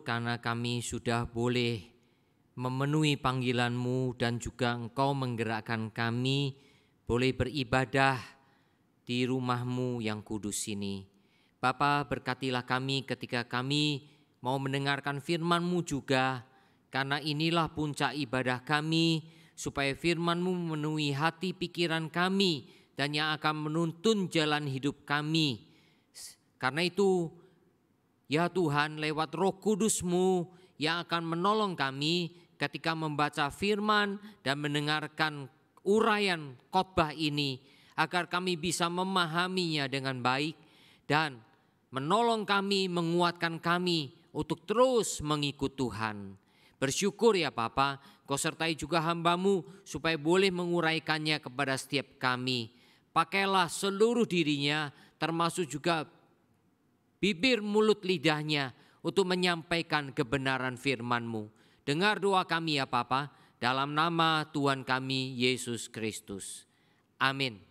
karena kami sudah boleh memenuhi panggilanmu dan juga engkau menggerakkan kami boleh beribadah di rumahmu yang kudus ini. Bapa berkatilah kami ketika kami mau mendengarkan firmanmu juga, karena inilah puncak ibadah kami, supaya firmanmu memenuhi hati pikiran kami dan yang akan menuntun jalan hidup kami. Karena itu Ya Tuhan lewat roh kudusmu yang akan menolong kami ketika membaca firman dan mendengarkan uraian khotbah ini agar kami bisa memahaminya dengan baik dan menolong kami, menguatkan kami untuk terus mengikut Tuhan. Bersyukur ya Bapa, kau sertai juga hambamu supaya boleh menguraikannya kepada setiap kami. Pakailah seluruh dirinya termasuk juga bibir, mulut, lidahnya untuk menyampaikan kebenaran firman-Mu. Dengar doa kami ya Papa. dalam nama Tuhan kami Yesus Kristus. Amin.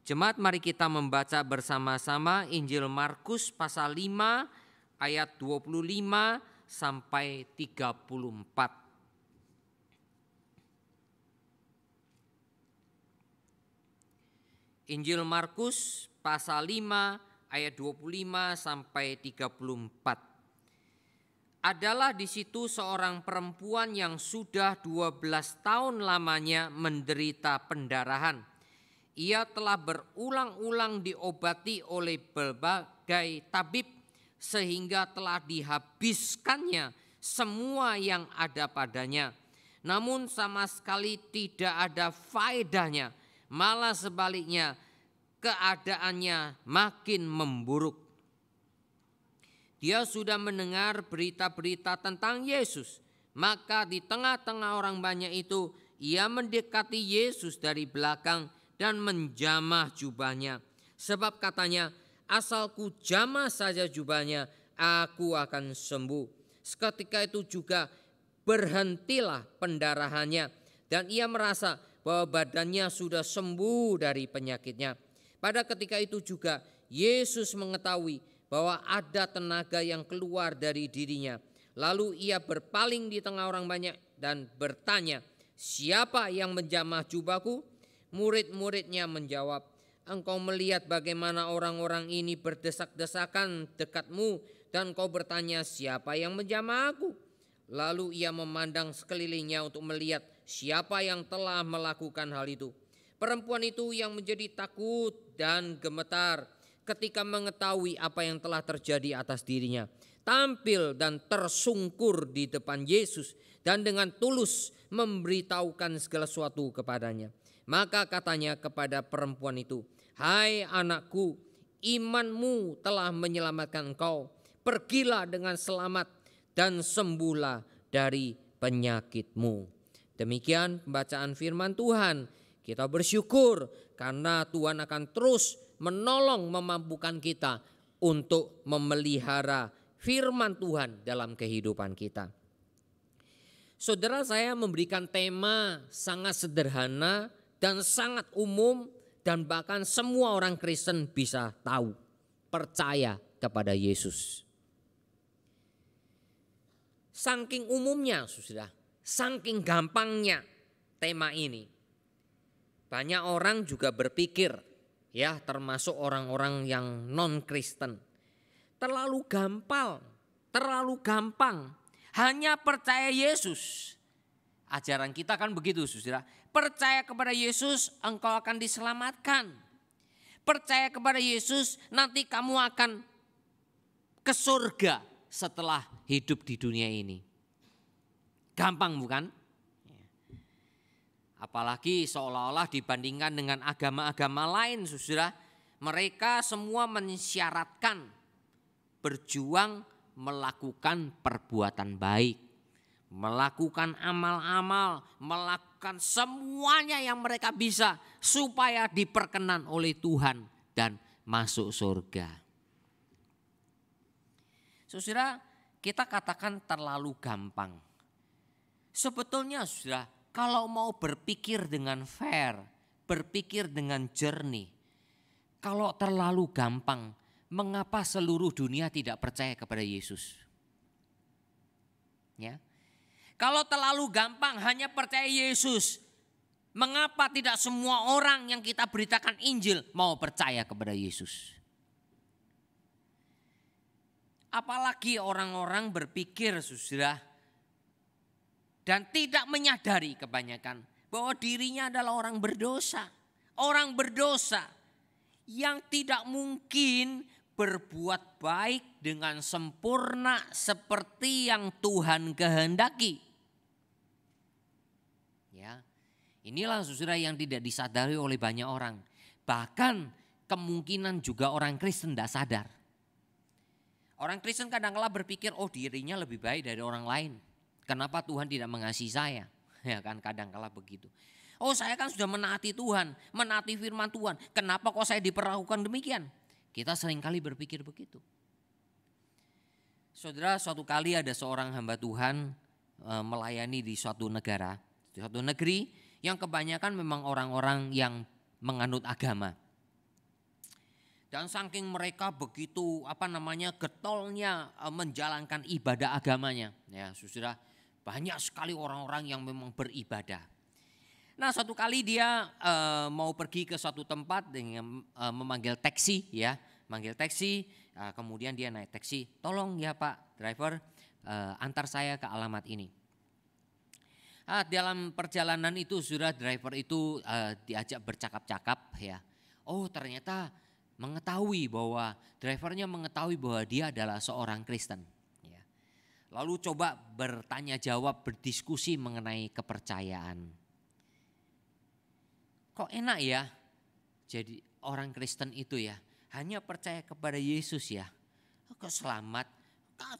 Jemaat mari kita membaca bersama-sama Injil Markus pasal 5 ayat 25 sampai 34. Injil Markus pasal 5 ayat 25 sampai 34. Adalah di situ seorang perempuan yang sudah 12 tahun lamanya menderita pendarahan. Ia telah berulang-ulang diobati oleh berbagai tabib sehingga telah dihabiskannya semua yang ada padanya. Namun sama sekali tidak ada faedahnya. Malah sebaliknya keadaannya makin memburuk. Dia sudah mendengar berita-berita tentang Yesus, maka di tengah-tengah orang banyak itu ia mendekati Yesus dari belakang dan menjamah jubahnya. Sebab katanya, asalku jamah saja jubahnya, aku akan sembuh. Seketika itu juga berhentilah pendarahannya dan ia merasa bahwa badannya sudah sembuh dari penyakitnya. Pada ketika itu juga Yesus mengetahui bahwa ada tenaga yang keluar dari dirinya. Lalu ia berpaling di tengah orang banyak dan bertanya, "Siapa yang menjamah jubahku?" Murid-muridnya menjawab, "Engkau melihat bagaimana orang-orang ini berdesak-desakan dekatmu dan kau bertanya, 'Siapa yang menjamah aku?'" Lalu ia memandang sekelilingnya untuk melihat siapa yang telah melakukan hal itu. Perempuan itu yang menjadi takut dan gemetar ketika mengetahui apa yang telah terjadi atas dirinya. Tampil dan tersungkur di depan Yesus dan dengan tulus memberitahukan segala sesuatu kepadanya. Maka katanya kepada perempuan itu, Hai anakku, imanmu telah menyelamatkan engkau. Pergilah dengan selamat dan sembuhlah dari penyakitmu. Demikian pembacaan firman Tuhan. Kita bersyukur karena Tuhan akan terus menolong memampukan kita untuk memelihara firman Tuhan dalam kehidupan kita. Saudara saya memberikan tema sangat sederhana dan sangat umum dan bahkan semua orang Kristen bisa tahu, percaya kepada Yesus. Saking umumnya sudah, saking gampangnya tema ini. Banyak orang juga berpikir ya termasuk orang-orang yang non-Kristen. Terlalu gampang, terlalu gampang. Hanya percaya Yesus. Ajaran kita kan begitu saudara. Percaya kepada Yesus engkau akan diselamatkan. Percaya kepada Yesus nanti kamu akan ke surga setelah hidup di dunia ini. Gampang bukan? Apalagi seolah-olah dibandingkan dengan agama-agama lain, saudara, mereka semua mensyaratkan berjuang melakukan perbuatan baik, melakukan amal-amal, melakukan semuanya yang mereka bisa supaya diperkenan oleh Tuhan dan masuk surga. Saudara, kita katakan terlalu gampang. Sebetulnya sudah kalau mau berpikir dengan fair, berpikir dengan jernih. Kalau terlalu gampang, mengapa seluruh dunia tidak percaya kepada Yesus? Ya. Kalau terlalu gampang hanya percaya Yesus, mengapa tidak semua orang yang kita beritakan Injil mau percaya kepada Yesus? Apalagi orang-orang berpikir sudah dan tidak menyadari kebanyakan bahwa dirinya adalah orang berdosa. Orang berdosa yang tidak mungkin berbuat baik dengan sempurna seperti yang Tuhan kehendaki. Ya. Inilah saudara yang tidak disadari oleh banyak orang. Bahkan kemungkinan juga orang Kristen tidak sadar. Orang Kristen kadang-kala berpikir, oh dirinya lebih baik dari orang lain. Kenapa Tuhan tidak mengasihi saya? Ya kan kadang-kala begitu. Oh saya kan sudah menaati Tuhan, menaati firman Tuhan. Kenapa kok saya diperlakukan demikian? Kita sering kali berpikir begitu. Saudara, suatu kali ada seorang hamba Tuhan e, melayani di suatu negara, di suatu negeri yang kebanyakan memang orang-orang yang menganut agama. Dan saking mereka begitu apa namanya getolnya e, menjalankan ibadah agamanya, ya sudah banyak sekali orang-orang yang memang beribadah. Nah, suatu kali dia e, mau pergi ke suatu tempat dengan e, memanggil taksi ya, manggil taksi, e, kemudian dia naik taksi, "Tolong ya Pak driver, e, antar saya ke alamat ini." Ah, dalam perjalanan itu sudah driver itu e, diajak bercakap-cakap ya. Oh, ternyata mengetahui bahwa drivernya mengetahui bahwa dia adalah seorang Kristen. Lalu coba bertanya jawab, berdiskusi mengenai kepercayaan. Kok enak ya jadi orang Kristen itu ya. Hanya percaya kepada Yesus ya. Kok selamat,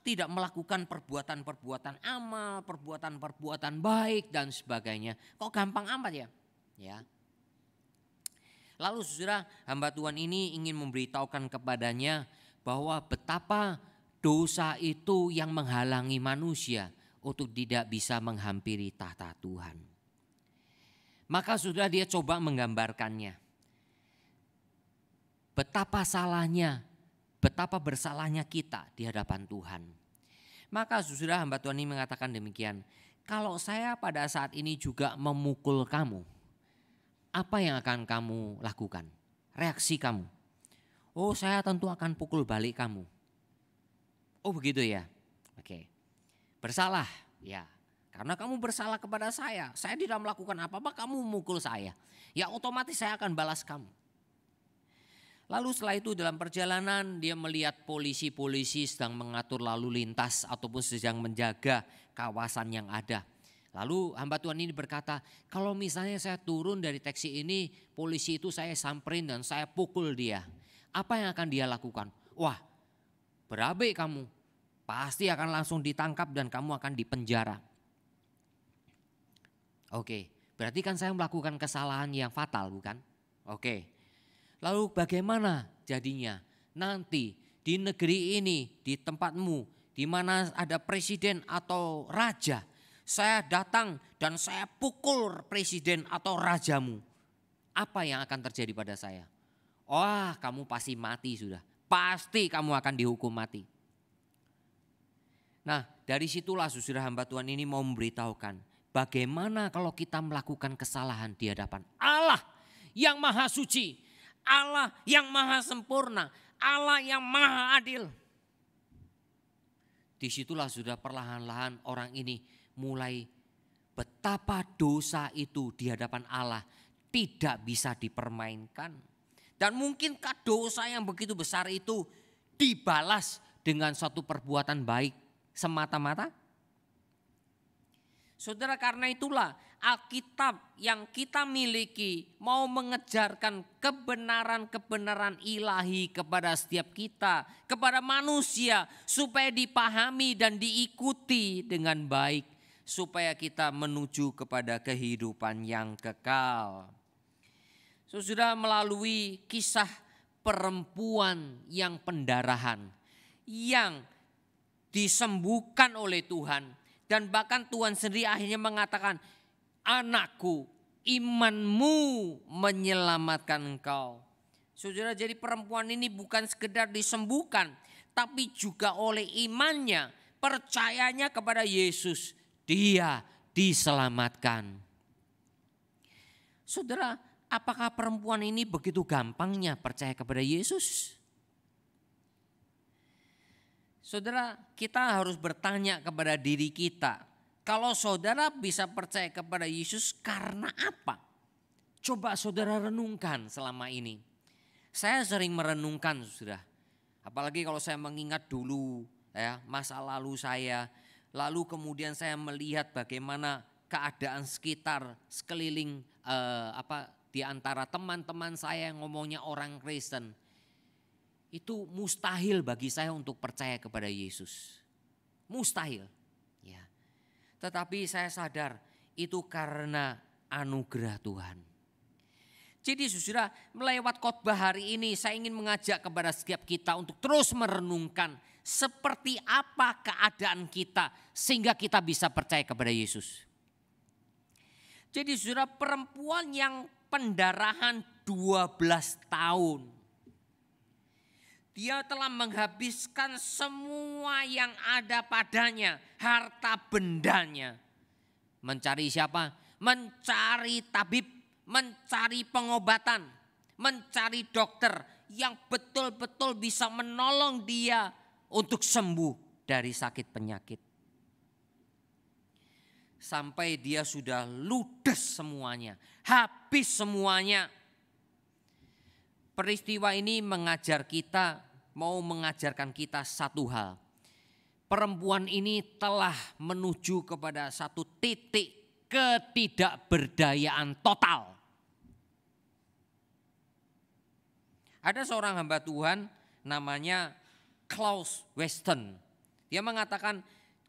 tidak melakukan perbuatan-perbuatan amal, perbuatan-perbuatan baik dan sebagainya. Kok gampang amat ya? Ya. Lalu saudara hamba Tuhan ini ingin memberitahukan kepadanya bahwa betapa dosa itu yang menghalangi manusia untuk tidak bisa menghampiri tahta Tuhan. Maka sudah dia coba menggambarkannya. Betapa salahnya, betapa bersalahnya kita di hadapan Tuhan. Maka sudah hamba Tuhan ini mengatakan demikian, kalau saya pada saat ini juga memukul kamu, apa yang akan kamu lakukan? Reaksi kamu. Oh saya tentu akan pukul balik kamu. Oh begitu ya. Oke. Bersalah. Ya. Karena kamu bersalah kepada saya. Saya tidak melakukan apa-apa, kamu memukul saya. Ya otomatis saya akan balas kamu. Lalu setelah itu dalam perjalanan dia melihat polisi-polisi sedang mengatur lalu lintas ataupun sedang menjaga kawasan yang ada. Lalu hamba Tuhan ini berkata, kalau misalnya saya turun dari taksi ini, polisi itu saya samperin dan saya pukul dia. Apa yang akan dia lakukan? Wah, berabe kamu pasti akan langsung ditangkap dan kamu akan dipenjara. Oke, berarti kan saya melakukan kesalahan yang fatal, bukan? Oke. Lalu bagaimana jadinya nanti di negeri ini, di tempatmu, di mana ada presiden atau raja, saya datang dan saya pukul presiden atau rajamu. Apa yang akan terjadi pada saya? Wah, oh, kamu pasti mati sudah. Pasti kamu akan dihukum mati. Nah dari situlah susir hamba Tuhan ini mau memberitahukan bagaimana kalau kita melakukan kesalahan di hadapan Allah yang maha suci, Allah yang maha sempurna, Allah yang maha adil. Disitulah sudah perlahan-lahan orang ini mulai betapa dosa itu di hadapan Allah tidak bisa dipermainkan. Dan mungkinkah dosa yang begitu besar itu dibalas dengan satu perbuatan baik semata-mata? Saudara karena itulah Alkitab yang kita miliki mau mengejarkan kebenaran-kebenaran ilahi kepada setiap kita, kepada manusia supaya dipahami dan diikuti dengan baik supaya kita menuju kepada kehidupan yang kekal. sudah melalui kisah perempuan yang pendarahan yang disembuhkan oleh Tuhan. Dan bahkan Tuhan sendiri akhirnya mengatakan, anakku imanmu menyelamatkan engkau. Saudara jadi perempuan ini bukan sekedar disembuhkan. Tapi juga oleh imannya, percayanya kepada Yesus. Dia diselamatkan. Saudara, apakah perempuan ini begitu gampangnya percaya kepada Yesus? Saudara, kita harus bertanya kepada diri kita. Kalau saudara bisa percaya kepada Yesus karena apa? Coba saudara renungkan selama ini. Saya sering merenungkan sudah. Apalagi kalau saya mengingat dulu ya masa lalu saya. Lalu kemudian saya melihat bagaimana keadaan sekitar sekeliling eh, apa di antara teman-teman saya yang ngomongnya orang Kristen itu mustahil bagi saya untuk percaya kepada Yesus. Mustahil. Ya. Tetapi saya sadar itu karena anugerah Tuhan. Jadi susura melewat khotbah hari ini saya ingin mengajak kepada setiap kita untuk terus merenungkan seperti apa keadaan kita sehingga kita bisa percaya kepada Yesus. Jadi susura perempuan yang pendarahan 12 tahun dia telah menghabiskan semua yang ada padanya, harta bendanya. Mencari siapa? Mencari tabib, mencari pengobatan, mencari dokter yang betul-betul bisa menolong dia untuk sembuh dari sakit penyakit. Sampai dia sudah ludes semuanya, habis semuanya. Peristiwa ini mengajar kita mau mengajarkan kita satu hal. Perempuan ini telah menuju kepada satu titik ketidakberdayaan total. Ada seorang hamba Tuhan namanya Klaus Weston. Dia mengatakan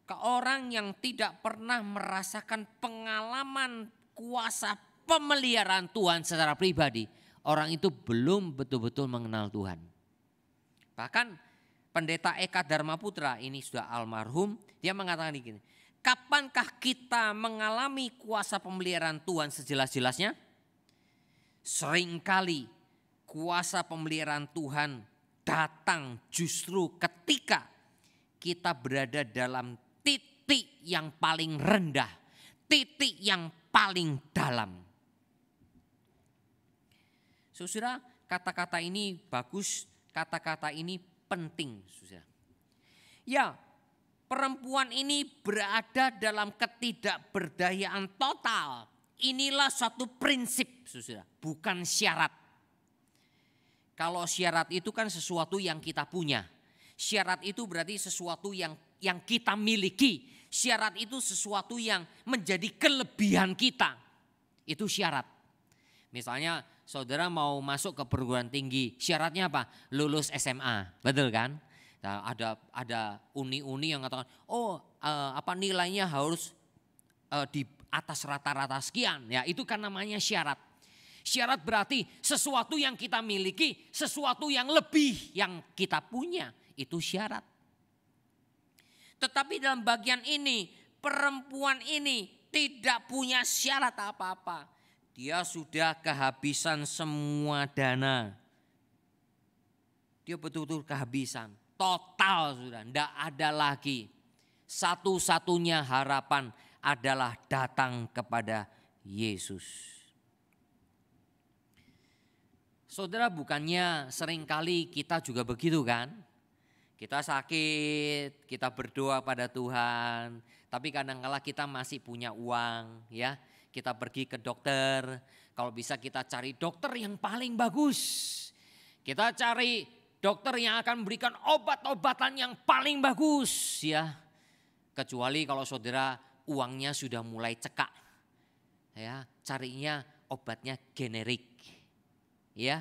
ke orang yang tidak pernah merasakan pengalaman kuasa pemeliharaan Tuhan secara pribadi, orang itu belum betul-betul mengenal Tuhan. Bahkan pendeta Eka Dharma Putra ini sudah almarhum, dia mengatakan begini, kapankah kita mengalami kuasa pemeliharaan Tuhan sejelas-jelasnya? Seringkali kuasa pemeliharaan Tuhan datang justru ketika kita berada dalam titik yang paling rendah, titik yang paling dalam. Saudara, kata-kata ini bagus Kata-kata ini penting, Ya, perempuan ini berada dalam ketidakberdayaan total. Inilah satu prinsip, bukan syarat. Kalau syarat itu kan sesuatu yang kita punya. Syarat itu berarti sesuatu yang yang kita miliki. Syarat itu sesuatu yang menjadi kelebihan kita. Itu syarat. Misalnya saudara mau masuk ke perguruan tinggi, syaratnya apa? Lulus SMA, betul kan? Nah, ada ada uni-uni yang mengatakan, oh eh, apa nilainya harus eh, di atas rata-rata sekian, ya itu kan namanya syarat. Syarat berarti sesuatu yang kita miliki, sesuatu yang lebih yang kita punya, itu syarat. Tetapi dalam bagian ini, perempuan ini tidak punya syarat apa-apa. Dia sudah kehabisan semua dana. Dia betul-betul kehabisan. Total sudah, tidak ada lagi. Satu-satunya harapan adalah datang kepada Yesus. Saudara bukannya seringkali kita juga begitu kan? Kita sakit, kita berdoa pada Tuhan, tapi kadang-kala kita masih punya uang ya. Kita pergi ke dokter, kalau bisa kita cari dokter yang paling bagus. Kita cari dokter yang akan memberikan obat-obatan yang paling bagus ya. Kecuali kalau saudara uangnya sudah mulai cekak. Ya, carinya obatnya generik. Ya.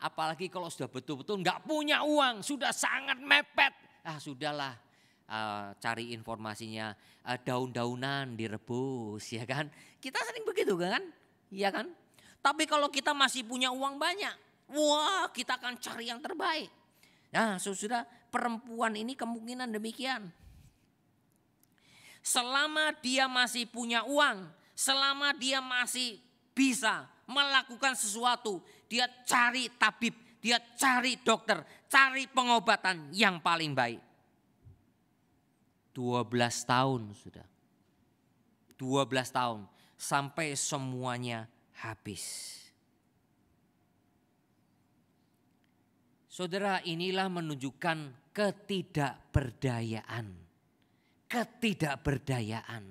Apalagi kalau sudah betul-betul nggak punya uang, sudah sangat mepet. Ah, sudahlah, uh, cari informasinya uh, daun-daunan direbus ya kan kita sering begitu kan? Iya kan? Tapi kalau kita masih punya uang banyak, wah kita akan cari yang terbaik. Nah sudah perempuan ini kemungkinan demikian. Selama dia masih punya uang, selama dia masih bisa melakukan sesuatu, dia cari tabib, dia cari dokter, cari pengobatan yang paling baik. 12 tahun sudah. 12 tahun sampai semuanya habis. Saudara, inilah menunjukkan ketidakberdayaan. Ketidakberdayaan.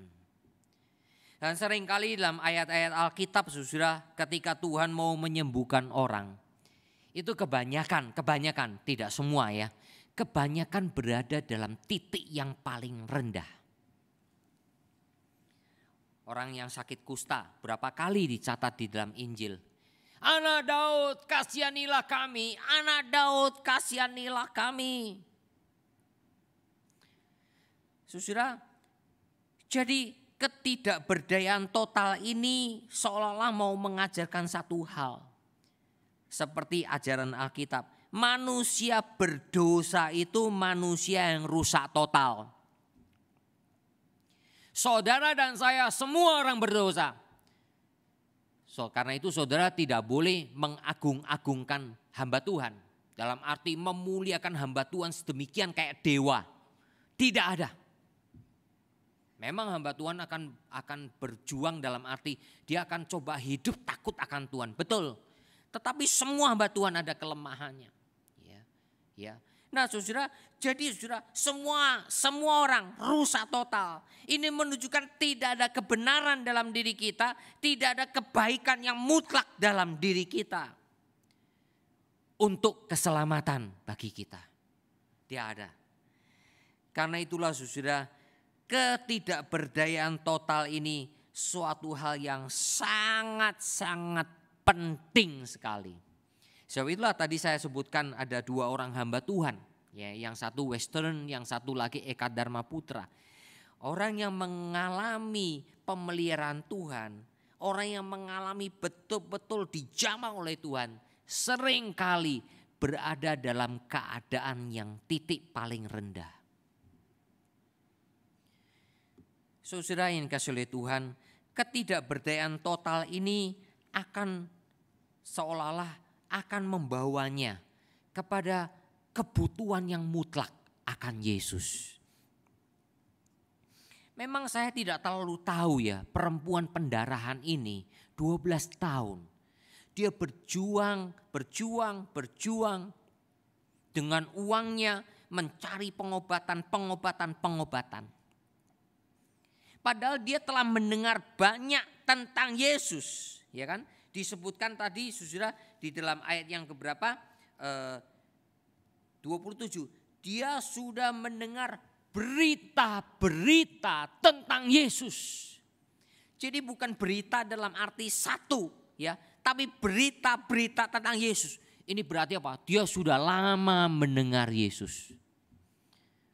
Dan seringkali dalam ayat-ayat Alkitab saudara ketika Tuhan mau menyembuhkan orang. Itu kebanyakan, kebanyakan, tidak semua ya. Kebanyakan berada dalam titik yang paling rendah orang yang sakit kusta. Berapa kali dicatat di dalam Injil. Anak Daud kasihanilah kami, anak Daud kasihanilah kami. Susira, jadi ketidakberdayaan total ini seolah-olah mau mengajarkan satu hal. Seperti ajaran Alkitab, manusia berdosa itu manusia yang rusak total. Saudara dan saya semua orang berdosa. So, karena itu saudara tidak boleh mengagung-agungkan hamba Tuhan. Dalam arti memuliakan hamba Tuhan sedemikian kayak dewa. Tidak ada. Memang hamba Tuhan akan akan berjuang dalam arti dia akan coba hidup takut akan Tuhan. Betul. Tetapi semua hamba Tuhan ada kelemahannya. Ya. Ya. Nah saudara, jadi saudara semua semua orang rusak total. Ini menunjukkan tidak ada kebenaran dalam diri kita, tidak ada kebaikan yang mutlak dalam diri kita. Untuk keselamatan bagi kita. tidak ada. Karena itulah saudara, ketidakberdayaan total ini suatu hal yang sangat-sangat penting sekali So itulah tadi saya sebutkan ada dua orang hamba Tuhan, ya, yang satu Western, yang satu lagi Eka Dharma Putra. Orang yang mengalami pemeliharaan Tuhan, orang yang mengalami betul-betul dijamah oleh Tuhan, seringkali berada dalam keadaan yang titik paling rendah. Saudara yang kasih oleh Tuhan, ketidakberdayaan total ini akan seolah-olah akan membawanya kepada kebutuhan yang mutlak akan Yesus. Memang saya tidak terlalu tahu ya perempuan pendarahan ini 12 tahun. Dia berjuang, berjuang, berjuang dengan uangnya mencari pengobatan, pengobatan, pengobatan. Padahal dia telah mendengar banyak tentang Yesus, ya kan? Disebutkan tadi sudah di dalam ayat yang keberapa? Eh, 27. Dia sudah mendengar berita-berita tentang Yesus. Jadi bukan berita dalam arti satu ya, tapi berita-berita tentang Yesus. Ini berarti apa? Dia sudah lama mendengar Yesus.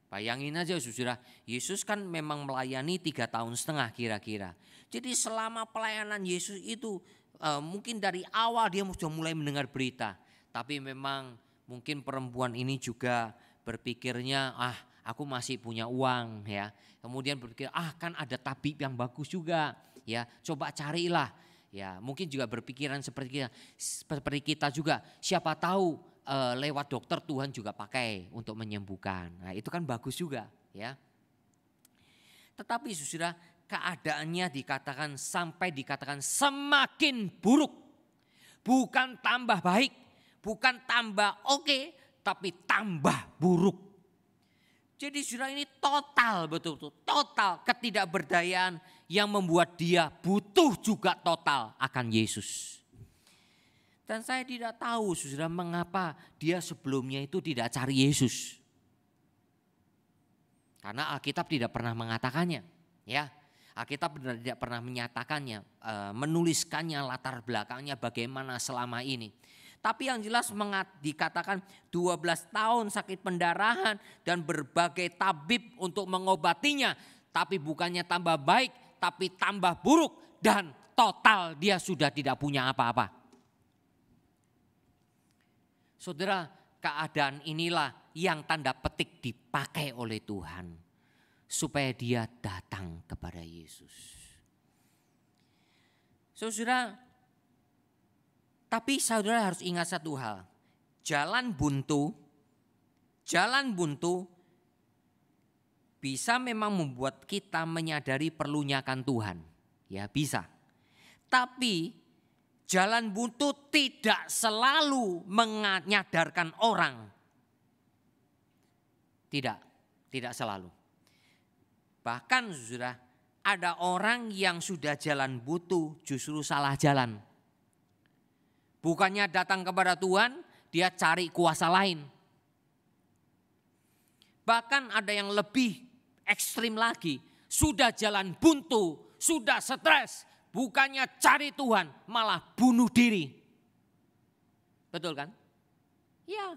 Bayangin aja saudara, Yesus kan memang melayani tiga tahun setengah kira-kira. Jadi selama pelayanan Yesus itu Eh, mungkin dari awal dia sudah mulai mendengar berita, tapi memang mungkin perempuan ini juga berpikirnya ah aku masih punya uang ya. Kemudian berpikir ah kan ada tabib yang bagus juga ya, coba carilah. Ya, mungkin juga berpikiran seperti kita, seperti kita juga. Siapa tahu uh, lewat dokter Tuhan juga pakai untuk menyembuhkan. Nah, itu kan bagus juga, ya. Tetapi saudara, keadaannya dikatakan sampai dikatakan semakin buruk. Bukan tambah baik, bukan tambah oke, okay, tapi tambah buruk. Jadi saudara ini total betul-betul, total ketidakberdayaan yang membuat dia butuh juga total akan Yesus. Dan saya tidak tahu saudara mengapa dia sebelumnya itu tidak cari Yesus. Karena Alkitab tidak pernah mengatakannya. Ya, Alkitab tidak pernah menyatakannya, eh, menuliskannya latar belakangnya bagaimana selama ini. Tapi yang jelas mengat, dikatakan 12 tahun sakit pendarahan dan berbagai tabib untuk mengobatinya. Tapi bukannya tambah baik, tapi tambah buruk dan total dia sudah tidak punya apa-apa. Saudara, keadaan inilah yang tanda petik dipakai oleh Tuhan supaya dia datang kepada Yesus. Saudara, tapi saudara harus ingat satu hal. Jalan buntu, jalan buntu bisa memang membuat kita menyadari perlunya akan Tuhan. Ya bisa. Tapi jalan buntu tidak selalu menyadarkan orang. Tidak, tidak selalu. Bahkan saudara, ah, ada orang yang sudah jalan butuh justru salah jalan. Bukannya datang kepada Tuhan, dia cari kuasa lain. Bahkan ada yang lebih ekstrim lagi, sudah jalan buntu, sudah stres, bukannya cari Tuhan, malah bunuh diri. Betul kan? Ya.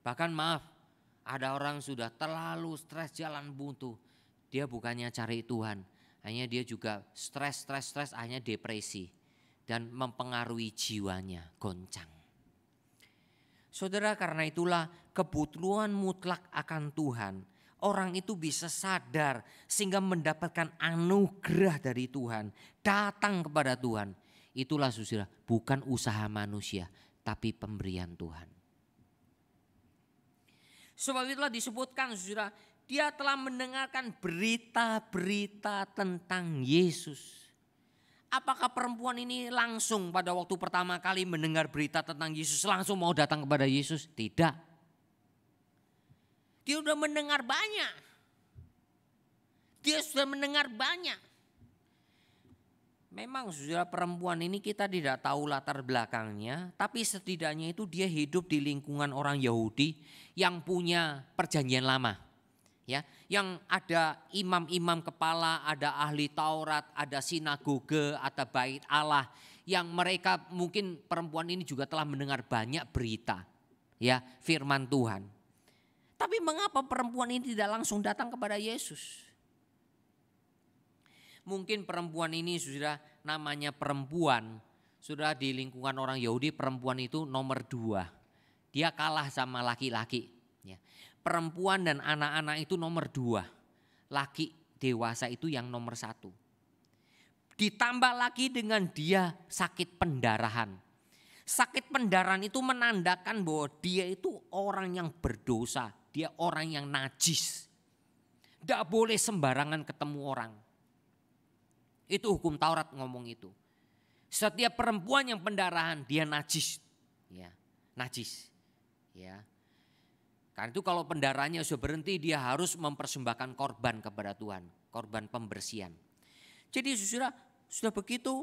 Bahkan maaf, ada orang sudah terlalu stres jalan buntu. Dia bukannya cari Tuhan, hanya dia juga stres, stres, stres, hanya depresi dan mempengaruhi jiwanya goncang. Saudara, karena itulah kebutuhan mutlak akan Tuhan. Orang itu bisa sadar sehingga mendapatkan anugerah dari Tuhan, datang kepada Tuhan. Itulah susila, bukan usaha manusia, tapi pemberian Tuhan. Sebab itulah disebutkan saudara, dia telah mendengarkan berita-berita tentang Yesus. Apakah perempuan ini langsung pada waktu pertama kali mendengar berita tentang Yesus langsung mau datang kepada Yesus? Tidak. Dia sudah mendengar banyak. Dia sudah mendengar banyak. Memang sudah perempuan ini kita tidak tahu latar belakangnya, tapi setidaknya itu dia hidup di lingkungan orang Yahudi yang punya perjanjian lama. Ya, yang ada imam-imam kepala, ada ahli Taurat, ada sinagoge, ada bait Allah yang mereka mungkin perempuan ini juga telah mendengar banyak berita ya firman Tuhan. Tapi mengapa perempuan ini tidak langsung datang kepada Yesus? Mungkin perempuan ini sudah namanya perempuan, sudah di lingkungan orang Yahudi perempuan itu nomor dua dia kalah sama laki-laki. Ya. Perempuan dan anak-anak itu nomor dua. Laki dewasa itu yang nomor satu. Ditambah lagi dengan dia sakit pendarahan. Sakit pendarahan itu menandakan bahwa dia itu orang yang berdosa. Dia orang yang najis. Tidak boleh sembarangan ketemu orang. Itu hukum Taurat ngomong itu. Setiap perempuan yang pendarahan dia najis. Ya, najis. Ya. Karena itu kalau pendaranya sudah berhenti dia harus mempersembahkan korban kepada Tuhan, korban pembersihan. Jadi sudah sudah begitu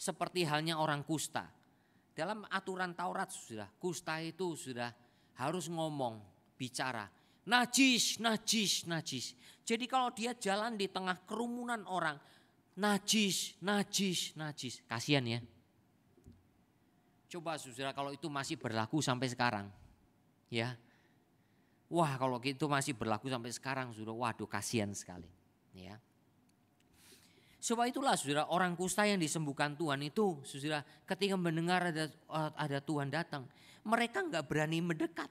seperti halnya orang kusta. Dalam aturan Taurat sudah kusta itu sudah harus ngomong, bicara. Najis, najis, najis. Jadi kalau dia jalan di tengah kerumunan orang, najis, najis, najis. Kasihan ya. Coba saudara kalau itu masih berlaku sampai sekarang Ya. Wah, kalau itu masih berlaku sampai sekarang sudah. Waduh, kasihan sekali. Ya. Sebab itulah Saudara, orang kusta yang disembuhkan Tuhan itu Saudara, ketika mendengar ada ada Tuhan datang, mereka nggak berani mendekat.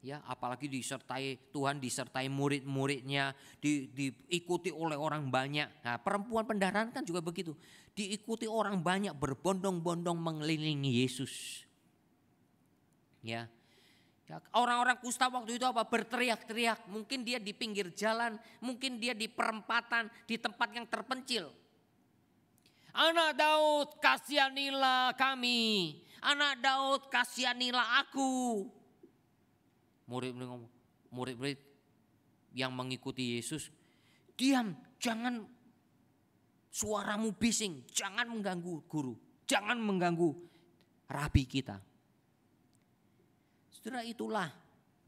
Ya, apalagi disertai Tuhan disertai murid-muridnya, di, diikuti oleh orang banyak. Nah, perempuan pendaran kan juga begitu. Diikuti orang banyak berbondong-bondong mengelilingi Yesus. Ya, Ya, orang-orang kusta waktu itu apa? Berteriak-teriak. Mungkin dia di pinggir jalan, mungkin dia di perempatan, di tempat yang terpencil. Anak Daud, kasihanilah kami. Anak Daud, kasihanilah aku. Murid-murid murid-murid yang mengikuti Yesus, diam, jangan suaramu bising, jangan mengganggu guru, jangan mengganggu rabi kita. Saudara itulah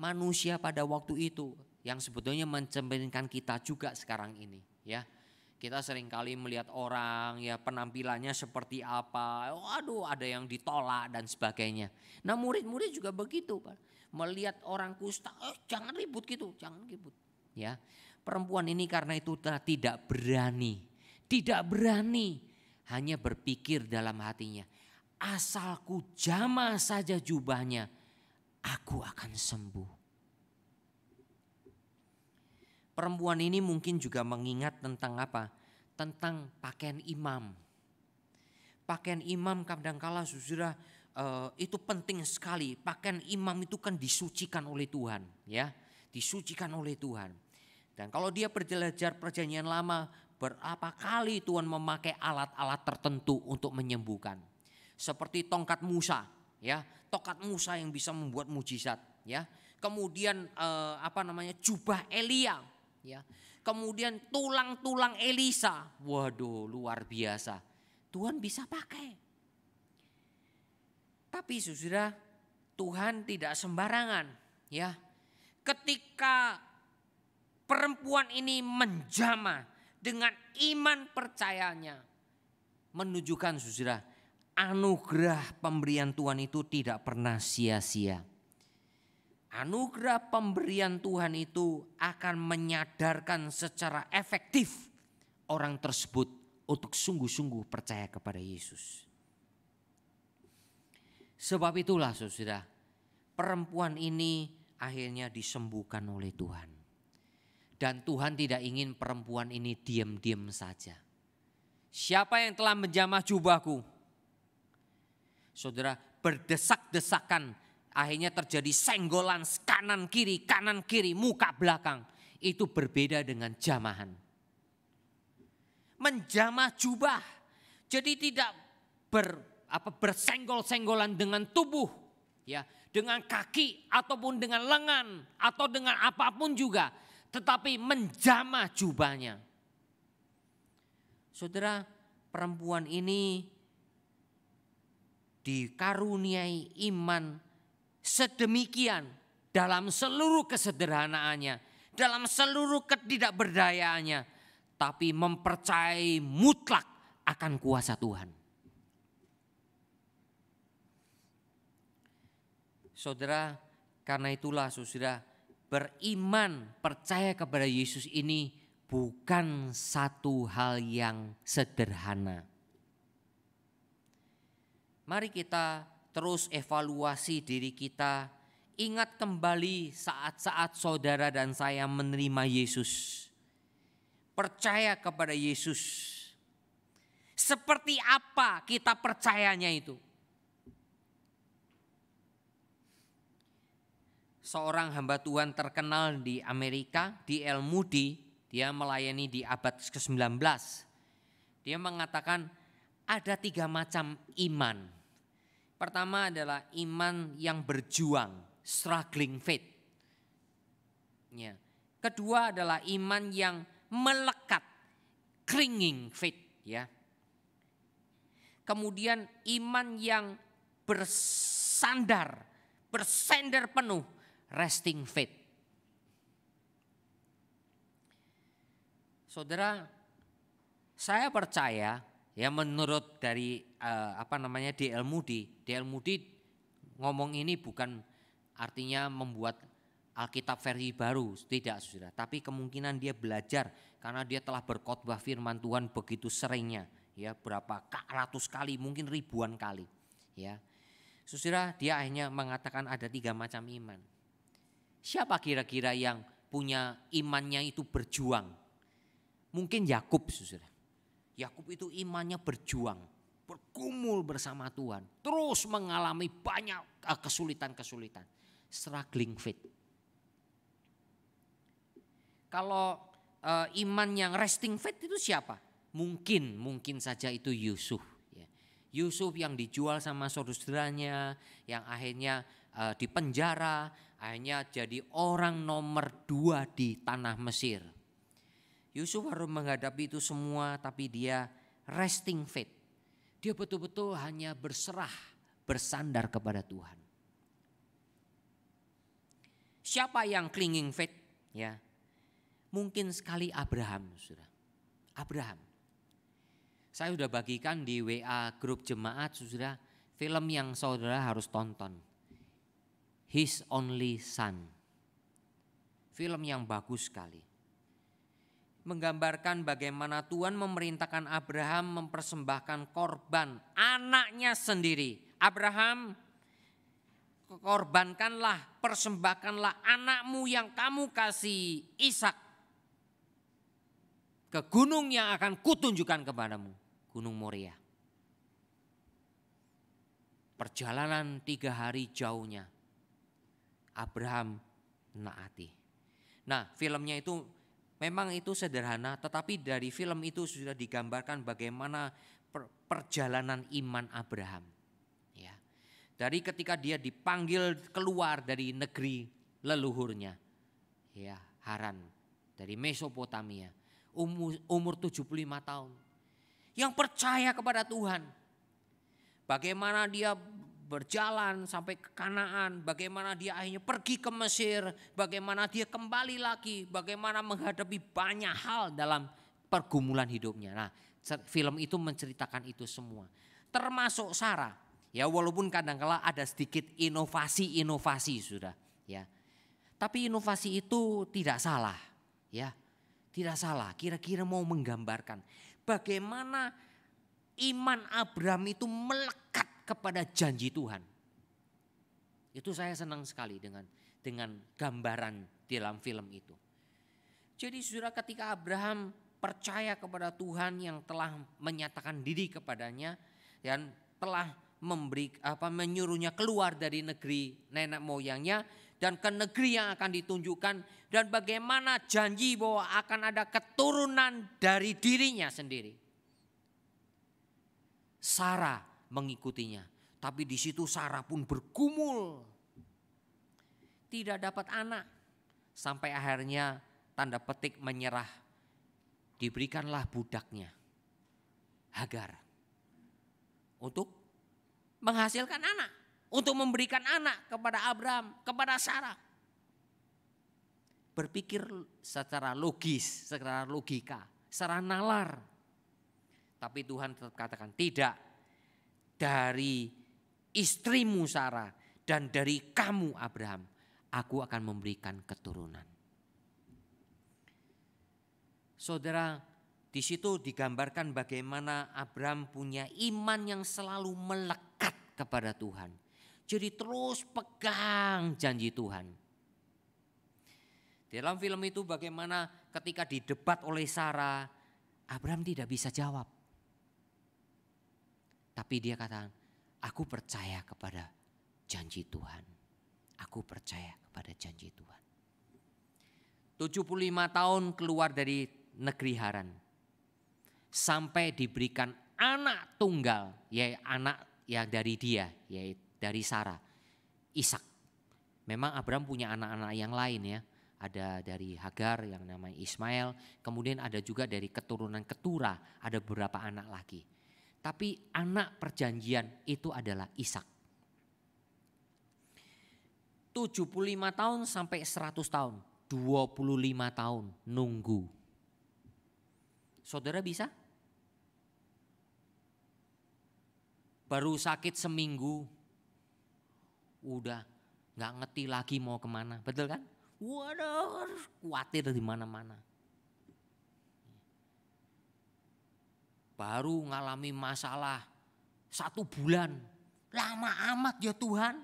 manusia pada waktu itu yang sebetulnya mencerminkan kita juga sekarang ini ya. Kita seringkali melihat orang ya penampilannya seperti apa, aduh ada yang ditolak dan sebagainya. Nah murid-murid juga begitu Pak. Melihat orang kusta, oh, jangan ribut gitu, jangan ribut. Ya, perempuan ini karena itu tidak berani, tidak berani, hanya berpikir dalam hatinya, asalku jama saja jubahnya, aku akan sembuh. Perempuan ini mungkin juga mengingat tentang apa? Tentang pakaian imam. Pakaian imam kadangkala sudah eh, itu penting sekali. Pakaian imam itu kan disucikan oleh Tuhan, ya, disucikan oleh Tuhan. Dan kalau dia berjelajar perjanjian lama, berapa kali Tuhan memakai alat-alat tertentu untuk menyembuhkan? Seperti tongkat Musa, ya, tokat Musa yang bisa membuat mujizat ya kemudian eh, apa namanya jubah Elia ya kemudian tulang-tulang Elisa waduh luar biasa Tuhan bisa pakai tapi sudah Tuhan tidak sembarangan ya ketika perempuan ini menjama dengan iman percayanya menunjukkan sudah anugerah pemberian Tuhan itu tidak pernah sia-sia. Anugerah pemberian Tuhan itu akan menyadarkan secara efektif orang tersebut untuk sungguh-sungguh percaya kepada Yesus. Sebab itulah saudara, perempuan ini akhirnya disembuhkan oleh Tuhan. Dan Tuhan tidak ingin perempuan ini diam-diam saja. Siapa yang telah menjamah jubahku? Saudara berdesak-desakan, akhirnya terjadi senggolan kanan kiri, kanan kiri, muka belakang. Itu berbeda dengan jamahan. Menjamah jubah. Jadi tidak ber, apa, bersenggol-senggolan dengan tubuh. ya Dengan kaki ataupun dengan lengan atau dengan apapun juga. Tetapi menjamah jubahnya. Saudara perempuan ini dikaruniai iman sedemikian dalam seluruh kesederhanaannya, dalam seluruh ketidakberdayaannya, tapi mempercayai mutlak akan kuasa Tuhan. Saudara, karena itulah saudara beriman percaya kepada Yesus ini bukan satu hal yang sederhana. Mari kita terus evaluasi diri kita. Ingat kembali saat-saat saudara dan saya menerima Yesus. Percaya kepada Yesus. Seperti apa kita percayanya itu? Seorang hamba Tuhan terkenal di Amerika, di El Moody, dia melayani di abad ke-19. Dia mengatakan, ada tiga macam iman. Pertama adalah iman yang berjuang, struggling faith. Ya. Kedua adalah iman yang melekat, clinging faith. Ya. Kemudian iman yang bersandar, bersender penuh, resting faith. Saudara, saya percaya ya menurut dari uh, apa namanya DL Moody, DL Moody ngomong ini bukan artinya membuat Alkitab versi baru, tidak Saudara, tapi kemungkinan dia belajar karena dia telah berkhotbah firman Tuhan begitu seringnya, ya berapa ratus kali, mungkin ribuan kali, ya. Saudara, dia akhirnya mengatakan ada tiga macam iman. Siapa kira-kira yang punya imannya itu berjuang? Mungkin Yakub, Saudara. Yakub itu imannya berjuang, berkumul bersama Tuhan, terus mengalami banyak eh, kesulitan-kesulitan, struggling fit. Kalau eh, iman yang resting fit itu siapa? Mungkin, mungkin saja itu Yusuf. Ya. Yusuf yang dijual sama saudaranya, yang akhirnya uh, dipenjara, akhirnya jadi orang nomor dua di tanah Mesir Yusuf harus menghadapi itu semua tapi dia resting faith. Dia betul-betul hanya berserah, bersandar kepada Tuhan. Siapa yang clinging faith? Ya, mungkin sekali Abraham, sudah. Abraham. Saya sudah bagikan di WA grup jemaat, sudah film yang saudara harus tonton. His Only Son. Film yang bagus sekali menggambarkan bagaimana Tuhan memerintahkan Abraham mempersembahkan korban anaknya sendiri. Abraham korbankanlah, persembahkanlah anakmu yang kamu kasih Ishak ke gunung yang akan kutunjukkan kepadamu, Gunung Moria. Perjalanan tiga hari jauhnya, Abraham naati. Nah filmnya itu Memang itu sederhana, tetapi dari film itu sudah digambarkan bagaimana perjalanan iman Abraham. Ya. Dari ketika dia dipanggil keluar dari negeri leluhurnya, ya Haran, dari Mesopotamia, umur, umur 75 tahun, yang percaya kepada Tuhan. Bagaimana dia berjalan sampai ke Kanaan, bagaimana dia akhirnya pergi ke Mesir, bagaimana dia kembali lagi, bagaimana menghadapi banyak hal dalam pergumulan hidupnya. Nah, film itu menceritakan itu semua. Termasuk Sarah. Ya, walaupun kadang ada sedikit inovasi-inovasi sudah, ya. Tapi inovasi itu tidak salah, ya. Tidak salah, kira-kira mau menggambarkan bagaimana iman Abraham itu melekat kepada janji Tuhan. Itu saya senang sekali dengan dengan gambaran di dalam film itu. Jadi saudara ketika Abraham percaya kepada Tuhan yang telah menyatakan diri kepadanya dan telah memberi apa menyuruhnya keluar dari negeri nenek moyangnya dan ke negeri yang akan ditunjukkan dan bagaimana janji bahwa akan ada keturunan dari dirinya sendiri. Sarah mengikutinya. Tapi di situ Sarah pun bergumul. Tidak dapat anak. Sampai akhirnya tanda petik menyerah. Diberikanlah budaknya. Hagar. Untuk menghasilkan anak. Untuk memberikan anak kepada Abraham, kepada Sarah. Berpikir secara logis, secara logika, secara nalar. Tapi Tuhan tetap katakan, tidak, dari istrimu Sarah dan dari kamu Abraham aku akan memberikan keturunan. Saudara, di situ digambarkan bagaimana Abraham punya iman yang selalu melekat kepada Tuhan. Jadi terus pegang janji Tuhan. Dalam film itu bagaimana ketika didebat oleh Sarah, Abraham tidak bisa jawab tapi dia katakan, aku percaya kepada janji Tuhan. Aku percaya kepada janji Tuhan. 75 tahun keluar dari negeri Haran. Sampai diberikan anak tunggal, yaitu anak yang dari dia, yaitu dari Sarah, Ishak. Memang Abraham punya anak-anak yang lain ya. Ada dari Hagar yang namanya Ismail, kemudian ada juga dari keturunan Ketura, ada beberapa anak lagi. Tapi anak perjanjian itu adalah Ishak. 75 tahun sampai 100 tahun, 25 tahun nunggu. Saudara bisa? Baru sakit seminggu, udah nggak ngerti lagi mau kemana, betul kan? Waduh, khawatir di mana-mana. baru ngalami masalah satu bulan. Lama amat ya Tuhan.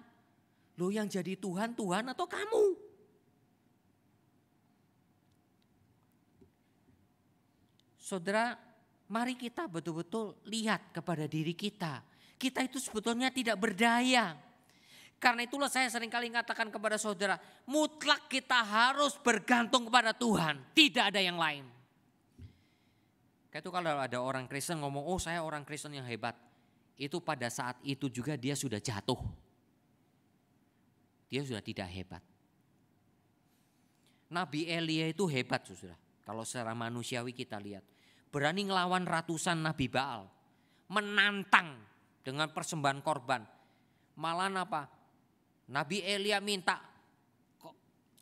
Lo yang jadi Tuhan, Tuhan atau kamu? Saudara, mari kita betul-betul lihat kepada diri kita. Kita itu sebetulnya tidak berdaya. Karena itulah saya seringkali katakan kepada saudara, mutlak kita harus bergantung kepada Tuhan, tidak ada yang lain. Kayak itu kalau ada orang Kristen ngomong, oh saya orang Kristen yang hebat. Itu pada saat itu juga dia sudah jatuh. Dia sudah tidak hebat. Nabi Elia itu hebat saudara. Kalau secara manusiawi kita lihat. Berani ngelawan ratusan Nabi Baal. Menantang dengan persembahan korban. malah apa? Nabi Elia minta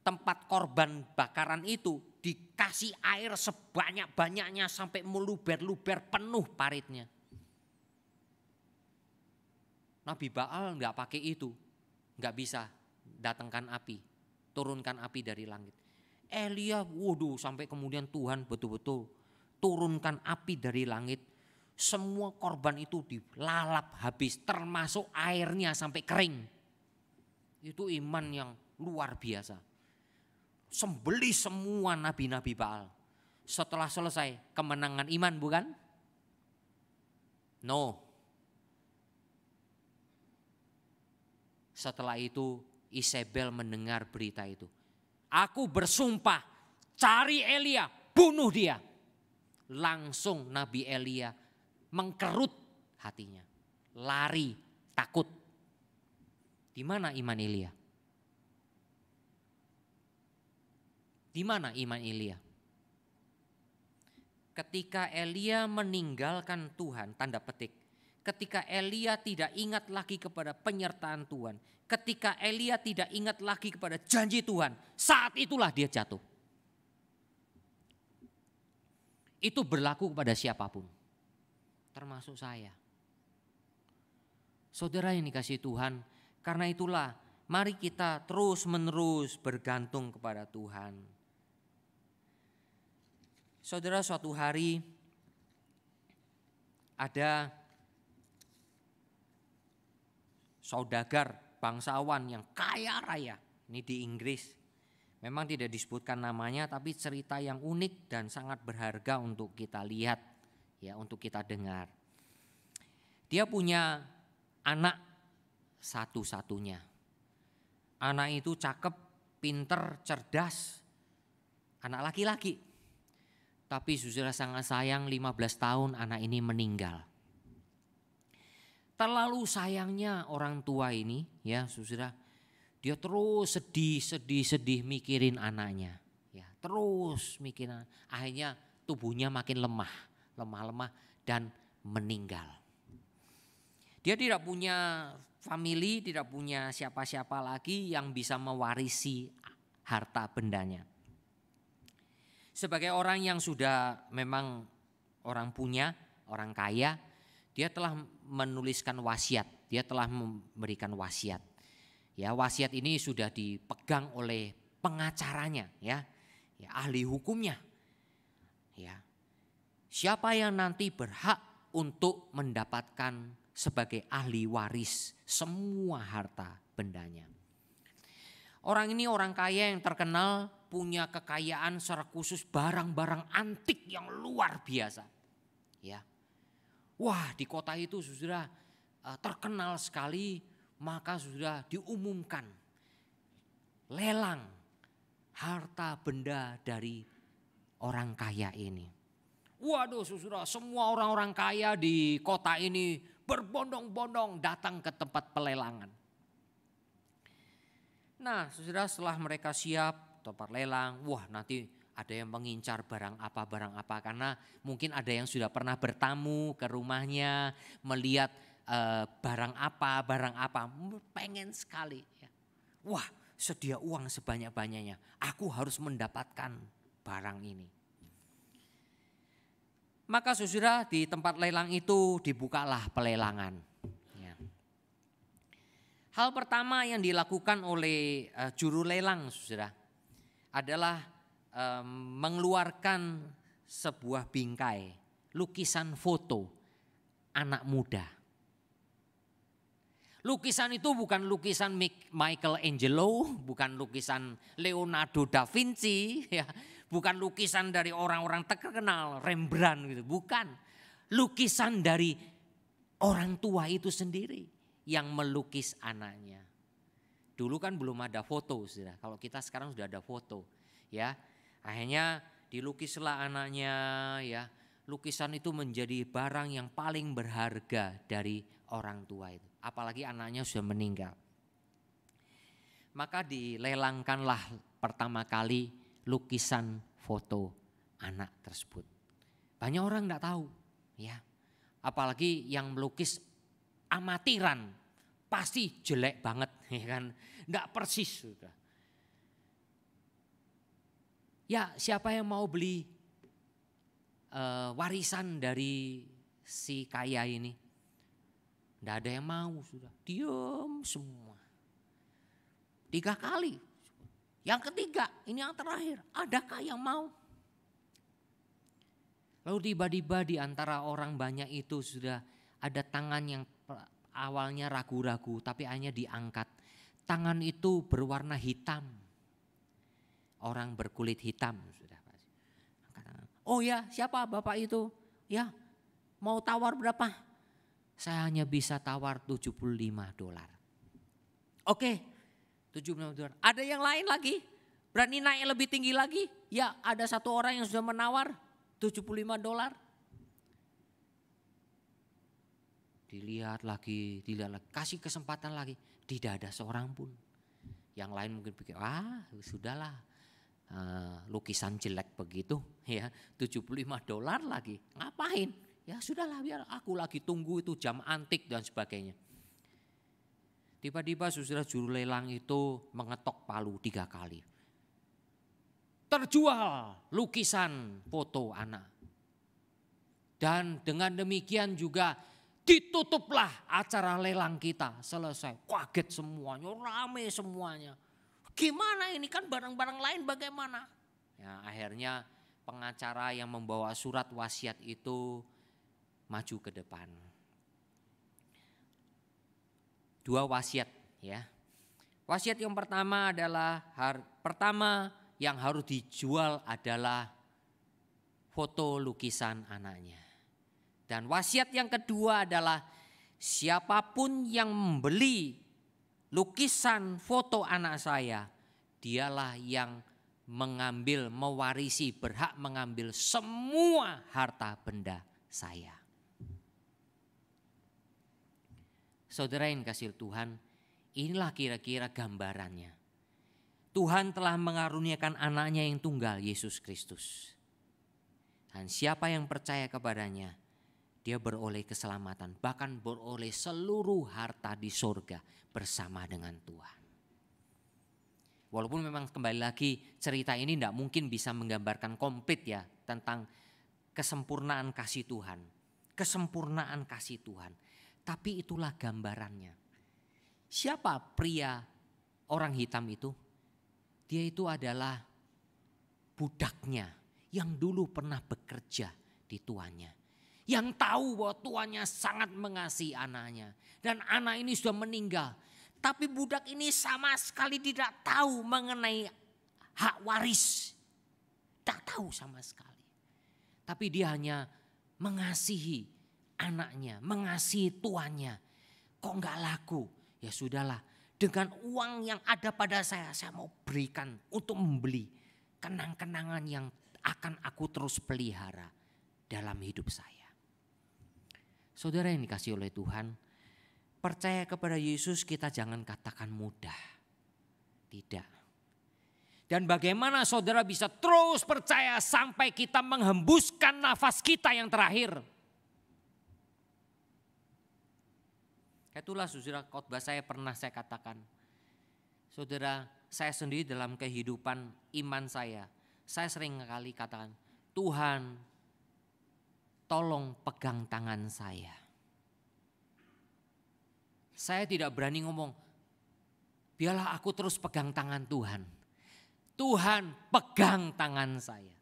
tempat korban bakaran itu dikasih air sebanyak-banyaknya sampai meluber-luber penuh paritnya. Nabi Baal nggak pakai itu, nggak bisa datangkan api, turunkan api dari langit. Elia, wudhu sampai kemudian Tuhan betul-betul turunkan api dari langit. Semua korban itu dilalap habis, termasuk airnya sampai kering. Itu iman yang luar biasa sembeli semua nabi-nabi Baal. Setelah selesai kemenangan iman bukan? No. Setelah itu Isabel mendengar berita itu. Aku bersumpah cari Elia, bunuh dia. Langsung Nabi Elia mengkerut hatinya. Lari, takut. Di mana iman Elia? Di mana iman Elia? Ketika Elia meninggalkan Tuhan, tanda petik. Ketika Elia tidak ingat lagi kepada penyertaan Tuhan, ketika Elia tidak ingat lagi kepada janji Tuhan, saat itulah dia jatuh. Itu berlaku kepada siapapun, termasuk saya. Saudara yang dikasih Tuhan, karena itulah mari kita terus-menerus bergantung kepada Tuhan Saudara suatu hari ada saudagar bangsawan yang kaya raya ini di Inggris. Memang tidak disebutkan namanya tapi cerita yang unik dan sangat berharga untuk kita lihat ya, untuk kita dengar. Dia punya anak satu-satunya. Anak itu cakep, pinter, cerdas. Anak laki-laki tapi susila sangat sayang 15 tahun anak ini meninggal. Terlalu sayangnya orang tua ini ya susila. dia terus sedih sedih sedih mikirin anaknya ya terus mikirin akhirnya tubuhnya makin lemah lemah lemah dan meninggal. Dia tidak punya family, tidak punya siapa-siapa lagi yang bisa mewarisi harta bendanya sebagai orang yang sudah memang orang punya, orang kaya, dia telah menuliskan wasiat, dia telah memberikan wasiat. Ya, wasiat ini sudah dipegang oleh pengacaranya, ya, ya ahli hukumnya. Ya. Siapa yang nanti berhak untuk mendapatkan sebagai ahli waris semua harta bendanya? Orang ini orang kaya yang terkenal punya kekayaan secara khusus barang-barang antik yang luar biasa. Ya. Wah, di kota itu sudah eh, terkenal sekali, maka sudah diumumkan lelang harta benda dari orang kaya ini. Waduh, sudah semua orang-orang kaya di kota ini berbondong-bondong datang ke tempat pelelangan. Nah, sudah setelah mereka siap tempat lelang, wah nanti ada yang mengincar barang apa barang apa karena mungkin ada yang sudah pernah bertamu ke rumahnya melihat uh, barang apa barang apa pengen sekali ya. wah sedia uang sebanyak banyaknya aku harus mendapatkan barang ini maka susura di tempat lelang itu dibukalah pelelangan ya. hal pertama yang dilakukan oleh uh, juru lelang saudara adalah um, mengeluarkan sebuah bingkai, lukisan foto anak muda. Lukisan itu bukan lukisan Michael Angelo, bukan lukisan Leonardo da Vinci, ya, bukan lukisan dari orang-orang terkenal Rembrandt gitu, bukan. Lukisan dari orang tua itu sendiri yang melukis anaknya. Dulu kan belum ada foto, sudah. Kalau kita sekarang sudah ada foto, ya. Akhirnya dilukislah anaknya, ya. Lukisan itu menjadi barang yang paling berharga dari orang tua itu, apalagi anaknya sudah meninggal. Maka dilelangkanlah pertama kali lukisan foto anak tersebut. Banyak orang tidak tahu, ya. Apalagi yang melukis amatiran pasti jelek banget ya kan? Enggak persis sudah. Ya, siapa yang mau beli uh, warisan dari si kaya ini? Enggak ada yang mau sudah. Diam semua. Tiga kali. Yang ketiga, ini yang terakhir. Adakah yang mau? Lalu tiba-tiba di antara orang banyak itu sudah ada tangan yang awalnya ragu-ragu tapi hanya diangkat tangan itu berwarna hitam. Orang berkulit hitam sudah Oh ya, siapa bapak itu? Ya, mau tawar berapa? Saya hanya bisa tawar 75 dolar. Oke, 75 dolar. Ada yang lain lagi? Berani naik lebih tinggi lagi? Ya, ada satu orang yang sudah menawar 75 dolar. Dilihat lagi, dilihat lagi, kasih kesempatan lagi tidak ada seorang pun. Yang lain mungkin pikir, ah sudahlah uh, lukisan jelek begitu ya 75 dolar lagi ngapain ya sudahlah biar aku lagi tunggu itu jam antik dan sebagainya tiba-tiba sudah juru lelang itu mengetok palu tiga kali terjual lukisan foto anak dan dengan demikian juga ditutuplah acara lelang kita. Selesai. Kaget semuanya, rame semuanya. Gimana ini kan barang-barang lain bagaimana? Ya, akhirnya pengacara yang membawa surat wasiat itu maju ke depan. Dua wasiat ya. Wasiat yang pertama adalah har, pertama yang harus dijual adalah foto lukisan anaknya. Dan wasiat yang kedua adalah siapapun yang membeli lukisan foto anak saya, dialah yang mengambil, mewarisi, berhak mengambil semua harta benda saya. Saudara yang kasih Tuhan, inilah kira-kira gambarannya. Tuhan telah mengaruniakan anaknya yang tunggal, Yesus Kristus. Dan siapa yang percaya kepadanya, dia beroleh keselamatan, bahkan beroleh seluruh harta di sorga bersama dengan Tuhan. Walaupun memang kembali lagi cerita ini tidak mungkin bisa menggambarkan komplit ya tentang kesempurnaan kasih Tuhan. Kesempurnaan kasih Tuhan. Tapi itulah gambarannya. Siapa pria orang hitam itu? Dia itu adalah budaknya yang dulu pernah bekerja di tuannya yang tahu bahwa tuannya sangat mengasihi anaknya dan anak ini sudah meninggal. Tapi budak ini sama sekali tidak tahu mengenai hak waris. Tak tahu sama sekali. Tapi dia hanya mengasihi anaknya, mengasihi tuannya. Kok nggak laku? Ya sudahlah, dengan uang yang ada pada saya, saya mau berikan untuk membeli kenang-kenangan yang akan aku terus pelihara dalam hidup saya. Saudara yang dikasih oleh Tuhan, percaya kepada Yesus kita jangan katakan mudah. Tidak. Dan bagaimana saudara bisa terus percaya sampai kita menghembuskan nafas kita yang terakhir. Itulah saudara khotbah saya pernah saya katakan. Saudara, saya sendiri dalam kehidupan iman saya, saya sering kali katakan, Tuhan tolong pegang tangan saya. Saya tidak berani ngomong, biarlah aku terus pegang tangan Tuhan. Tuhan pegang tangan saya.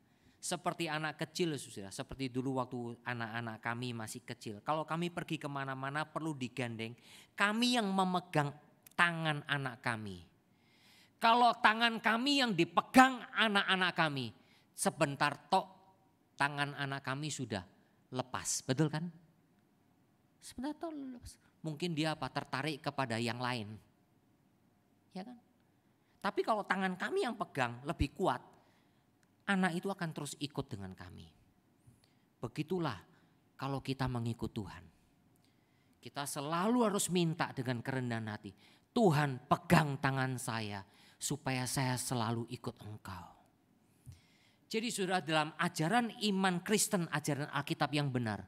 Seperti anak kecil susah. seperti dulu waktu anak-anak kami masih kecil. Kalau kami pergi kemana-mana perlu digandeng, kami yang memegang tangan anak kami. Kalau tangan kami yang dipegang anak-anak kami, sebentar tok tangan anak kami sudah lepas, betul kan? Sebenarnya toh lepas. Mungkin dia apa tertarik kepada yang lain. Ya kan? Tapi kalau tangan kami yang pegang lebih kuat, anak itu akan terus ikut dengan kami. Begitulah kalau kita mengikut Tuhan. Kita selalu harus minta dengan kerendahan hati. Tuhan pegang tangan saya supaya saya selalu ikut engkau. Jadi sudah dalam ajaran iman Kristen, ajaran Alkitab yang benar.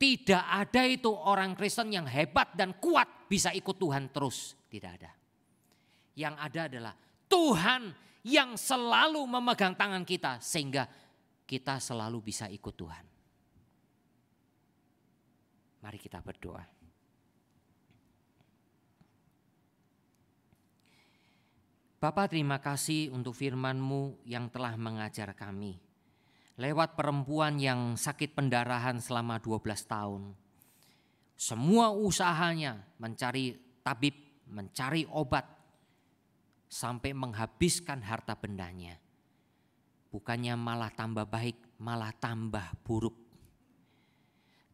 Tidak ada itu orang Kristen yang hebat dan kuat bisa ikut Tuhan terus. Tidak ada. Yang ada adalah Tuhan yang selalu memegang tangan kita sehingga kita selalu bisa ikut Tuhan. Mari kita berdoa. Bapa terima kasih untuk FirmanMu yang telah mengajar kami. Lewat perempuan yang sakit pendarahan selama 12 tahun. Semua usahanya mencari tabib, mencari obat, sampai menghabiskan harta bendanya. Bukannya malah tambah baik, malah tambah buruk.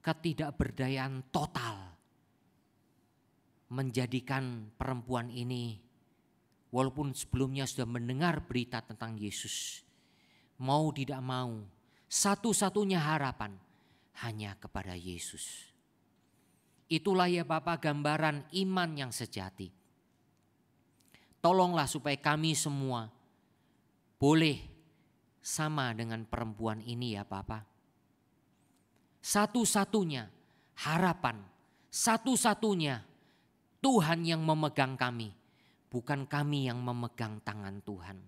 Ketidakberdayaan total menjadikan perempuan ini walaupun sebelumnya sudah mendengar berita tentang Yesus, mau tidak mau, satu-satunya harapan hanya kepada Yesus. Itulah ya Bapak gambaran iman yang sejati. Tolonglah supaya kami semua boleh sama dengan perempuan ini ya Bapak. Satu-satunya harapan, satu-satunya Tuhan yang memegang kami – bukan kami yang memegang tangan Tuhan.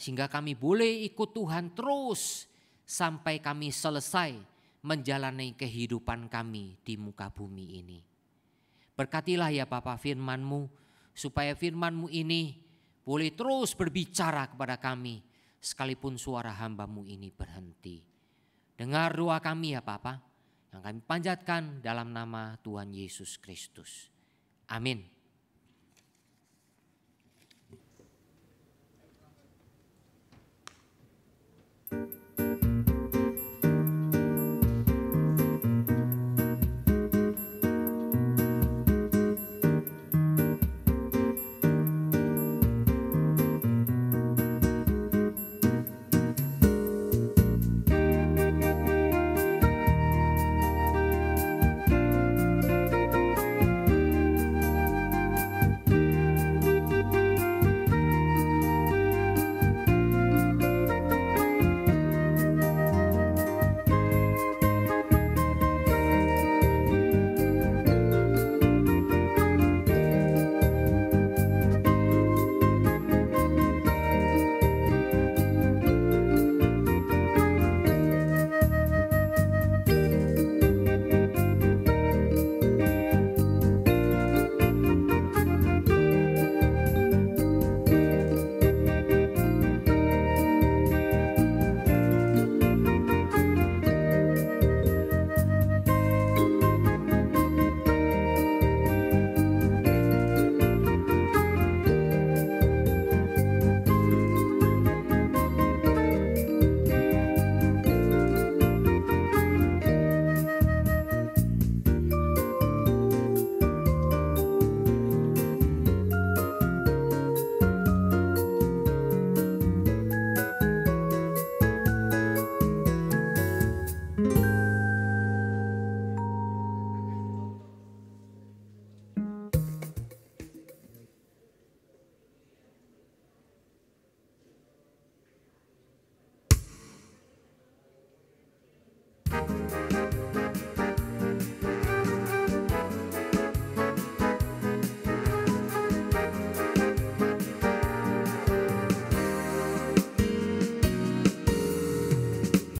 Sehingga kami boleh ikut Tuhan terus sampai kami selesai menjalani kehidupan kami di muka bumi ini. Berkatilah ya Bapa firmanmu, supaya firmanmu ini boleh terus berbicara kepada kami, sekalipun suara hambamu ini berhenti. Dengar doa kami ya Bapak yang kami panjatkan dalam nama Tuhan Yesus Kristus. Amin. you.